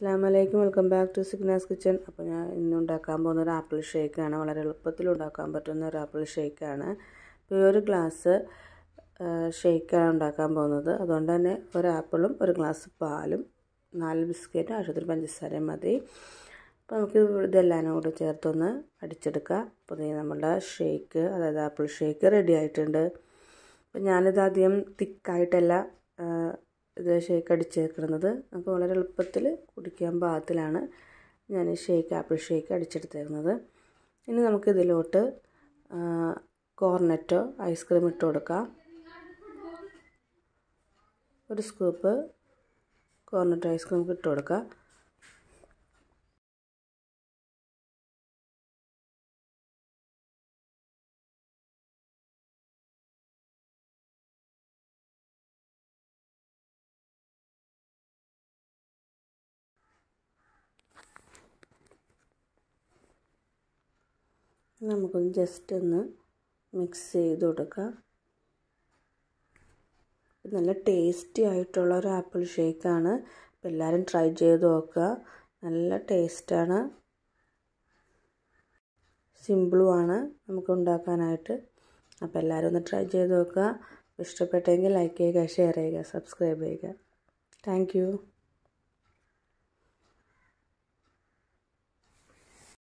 അസ്സാമലൈക്കും welcome back to Signa's kitchen അപ്പോൾ ഞാൻ ഇന്ന് ഉണ്ടാക്കാൻ പോകുന്ന ഒരു ആപ്പിൾ ഷേക്കാണ് വളരെ എളുപ്പത്തിൽ ഉണ്ടാക്കാൻ പറ്റുന്ന ഒരു ആപ്പിൾ ഷേക്കാണ് ഇപ്പോൾ ഒരു ഗ്ലാസ് ഷേക്കാണ് ഉണ്ടാക്കാൻ പോകുന്നത് അതുകൊണ്ട് തന്നെ ഒരു ആപ്പിളും ഒരു ഗ്ലാസ് പാലും നാല് ബിസ്ക്കറ്റും ആവശ്യത്തിന് പഞ്ചസാരയും മതി അപ്പോൾ നമുക്ക് ഇതെല്ലാം കൂടെ ചേർത്തൊന്ന് അടിച്ചെടുക്കാം അപ്പോൾ നമ്മളുടെ ഷേക്ക് അതായത് ആപ്പിൾ ഷേക്ക് റെഡി ആയിട്ടുണ്ട് അപ്പോൾ ഞാനിത് അധികം തിക്കായിട്ടല്ല ഇത് ഷേക്ക് അടിച്ചേക്കുന്നത് നമുക്ക് വളരെ എളുപ്പത്തിൽ കുടിക്കാൻ പാകത്തിലാണ് ഞാൻ ഷേക്ക് ആപ്പിൾ ഷേക്ക് അടിച്ചെടുത്തിരുന്നത് ഇനി നമുക്കിതിലോട്ട് കോർണറ്റോ ഐസ്ക്രീം ഇട്ട് കൊടുക്കാം ഒരു സ്കൂപ്പ് കോർണറ്റോ ഐസ്ക്രീം ഇട്ട് കൊടുക്കാം നമുക്കൊന്ന് ജസ്റ്റ് ഒന്ന് മിക്സ് ചെയ്ത് കൊടുക്കാം നല്ല ടേസ്റ്റി ആയിട്ടുള്ള ഒരു ആപ്പിൾ ഷേക്കാണ് അപ്പോൾ എല്ലാവരും ട്രൈ ചെയ്ത് നോക്കുക നല്ല ടേസ്റ്റാണ് ആണ് നമുക്ക് ഉണ്ടാക്കാനായിട്ട് അപ്പോൾ എല്ലാവരും ഒന്ന് ട്രൈ ചെയ്ത് നോക്കുക ഇഷ്ടപ്പെട്ടെങ്കിൽ ലൈക്ക് ചെയ്യുക ഷെയർ ചെയ്യുക സബ്സ്ക്രൈബ് ചെയ്യുക താങ്ക്